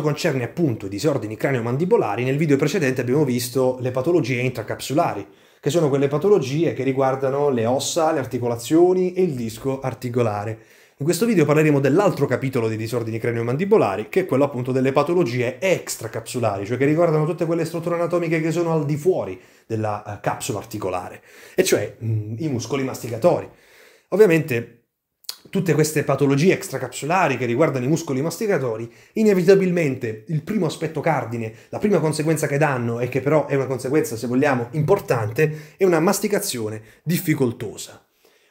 concerne appunto i disordini cranio-mandibolari, nel video precedente abbiamo visto le patologie intracapsulari, che sono quelle patologie che riguardano le ossa, le articolazioni e il disco articolare. In questo video parleremo dell'altro capitolo dei disordini cranio-mandibolari, che è quello appunto delle patologie extracapsulari, cioè che riguardano tutte quelle strutture anatomiche che sono al di fuori della eh, capsula articolare, e cioè mh, mm, i muscoli masticatori. Ovviamente tutte queste patologie extracapsulari che riguardano i muscoli masticatori, inevitabilmente il primo aspetto cardine, la prima conseguenza che danno e che però è una conseguenza, se vogliamo, importante, è una masticazione difficoltosa.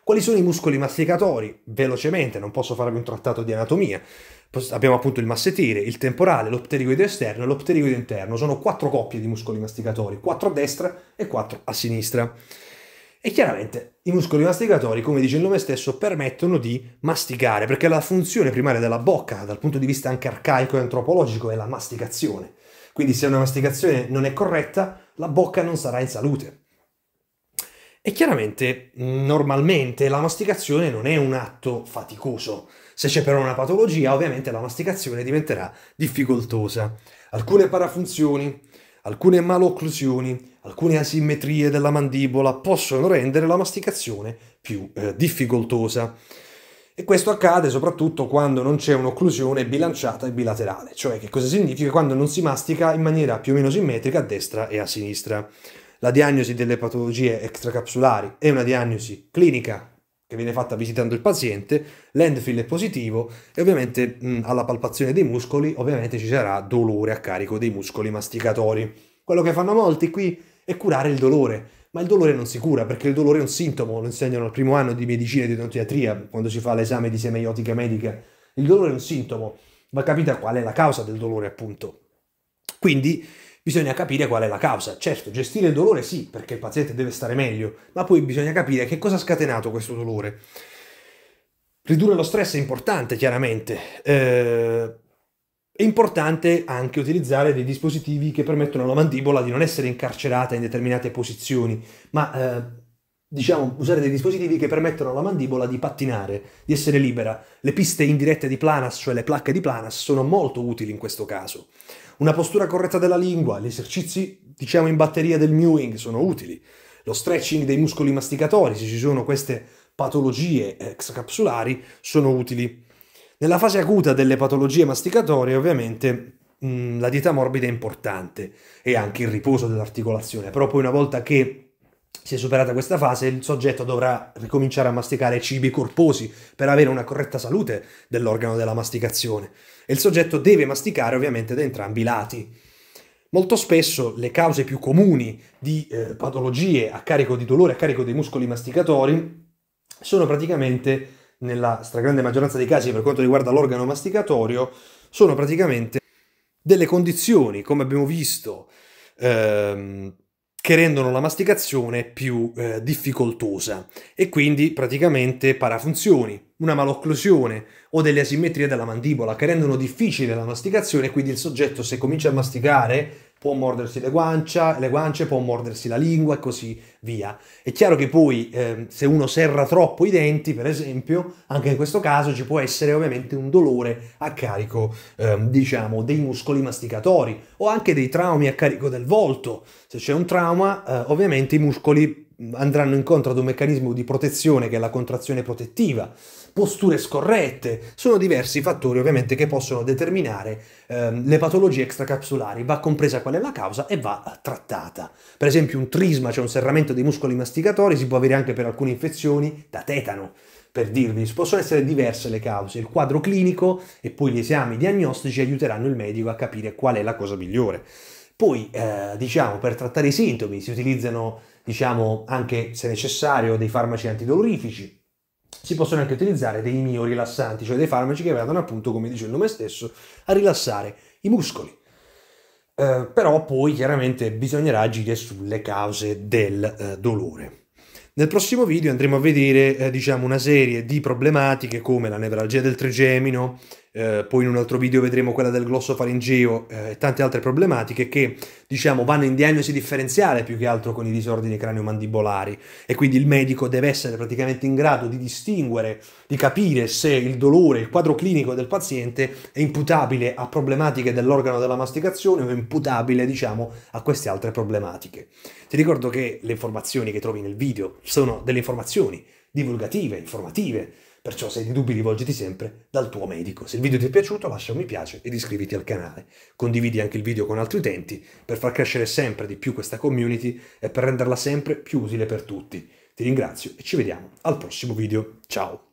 Quali sono i muscoli masticatori? Velocemente, non posso farvi un trattato di anatomia. Abbiamo appunto il massetire, il temporale, l'opterigoide esterno e l'opterigoide interno. Sono quattro coppie di muscoli masticatori, quattro a destra e quattro a sinistra. E chiaramente i muscoli masticatori, come dice il nome stesso, permettono di masticare, perché la funzione primaria della bocca, dal punto di vista anche arcaico e antropologico, è la masticazione. Quindi se una masticazione non è corretta, la bocca non sarà in salute. E chiaramente, mm, normalmente, la masticazione non è un atto faticoso. Se c'è però una patologia, ovviamente la masticazione diventerà difficoltosa. Alcune parafunzioni, Alcune malocclusioni, alcune asimmetrie della mandibola possono rendere la masticazione più eh, difficoltosa. E questo accade soprattutto quando non c'è un'occlusione bilanciata e bilaterale, cioè che cosa significa quando non si mastica in maniera più o meno simmetrica a destra e a sinistra. La diagnosi delle patologie extracapsulari è una diagnosi clinica che viene fatta visitando il paziente, l'endfil è positivo e ovviamente mh, alla palpazione dei muscoli ovviamente ci sarà dolore a carico dei muscoli masticatori. Quello che fanno molti qui è curare il dolore, ma il dolore non si cura perché il dolore è un sintomo, lo insegnano al primo anno di medicina e di odontoiatria quando si fa l'esame di semeiotica medica. Il dolore è un sintomo, ma capita qual è la causa del dolore appunto. Quindi bisogna capire qual è la causa. Certo, gestire il dolore sì, perché il paziente deve stare meglio, ma poi bisogna capire che cosa ha scatenato questo dolore. Ridurre lo stress è importante, chiaramente. Eh, è importante anche utilizzare dei dispositivi che permettono alla mandibola di non essere incarcerata in determinate posizioni, ma eh, diciamo, usare dei dispositivi che permettono alla mandibola di pattinare, di essere libera. Le piste indirette di Planas, cioè le placche di Planas, sono molto utili in questo caso. Una postura corretta della lingua, gli esercizi, diciamo, in batteria del mewing sono utili. Lo stretching dei muscoli masticatori, se ci sono queste patologie extracapsulari, sono utili. Nella fase acuta delle patologie masticatorie, ovviamente, mh, mm, la dieta morbida è importante e anche il riposo dell'articolazione, però poi una volta che se superata questa fase, il soggetto dovrà ricominciare a masticare cibi corposi per avere una corretta salute dell'organo della masticazione. E il soggetto deve masticare ovviamente da entrambi i lati. Molto spesso le cause più comuni di eh, patologie a carico di dolore, a carico dei muscoli masticatori, sono praticamente, nella stragrande maggioranza dei casi per quanto riguarda l'organo masticatorio, sono praticamente delle condizioni, come abbiamo visto, ehm, che rendono la masticazione più eh, difficoltosa e quindi praticamente parafunzioni, una malocclusione o delle asimmetrie della mandibola che rendono difficile la masticazione, quindi il soggetto se comincia a masticare può mordersi le, guancia, le guance, può mordersi la lingua e così via. È chiaro che poi eh, se uno serra troppo i denti, per esempio, anche in questo caso ci può essere ovviamente un dolore a carico, eh, diciamo, dei muscoli masticatori o anche dei traumi a carico del volto. Se c'è un trauma, eh, ovviamente i muscoli andranno incontro ad un meccanismo di protezione che è la contrazione protettiva, posture scorrette, sono diversi fattori ovviamente che possono determinare ehm, le patologie extracapsulari, va compresa qual è la causa e va trattata. Per esempio un trisma, cioè un serramento dei muscoli masticatori, si può avere anche per alcune infezioni da tetano. Per dirvi, possono essere diverse le cause, il quadro clinico e poi gli esami diagnostici aiuteranno il medico a capire qual è la cosa migliore. Poi, eh, diciamo, per trattare i sintomi si utilizzano diciamo anche se necessario dei farmaci antidolorifici. Si possono anche utilizzare dei miorilassanti, cioè dei farmaci che vadano appunto, come dice il nome stesso, a rilassare i muscoli. Eh, però poi chiaramente bisognerà agire sulle cause del eh, dolore. Nel prossimo video andremo a vedere eh, diciamo una serie di problematiche come la nevralgia del trigemino, eh, poi in un altro video vedremo quella del glossofaringeo eh, e tante altre problematiche che diciamo vanno in diagnosi differenziale più che altro con i disordini cranio-mandibolari e quindi il medico deve essere praticamente in grado di distinguere, di capire se il dolore, il quadro clinico del paziente è imputabile a problematiche dell'organo della masticazione o è imputabile diciamo a queste altre problematiche. Ti ricordo che le informazioni che trovi nel video sono delle informazioni divulgative, informative, Perciò se hai dei dubbi rivolgiti sempre dal tuo medico. Se il video ti è piaciuto lascia un mi piace ed iscriviti al canale. Condividi anche il video con altri utenti per far crescere sempre di più questa community e per renderla sempre più utile per tutti. Ti ringrazio e ci vediamo al prossimo video. Ciao!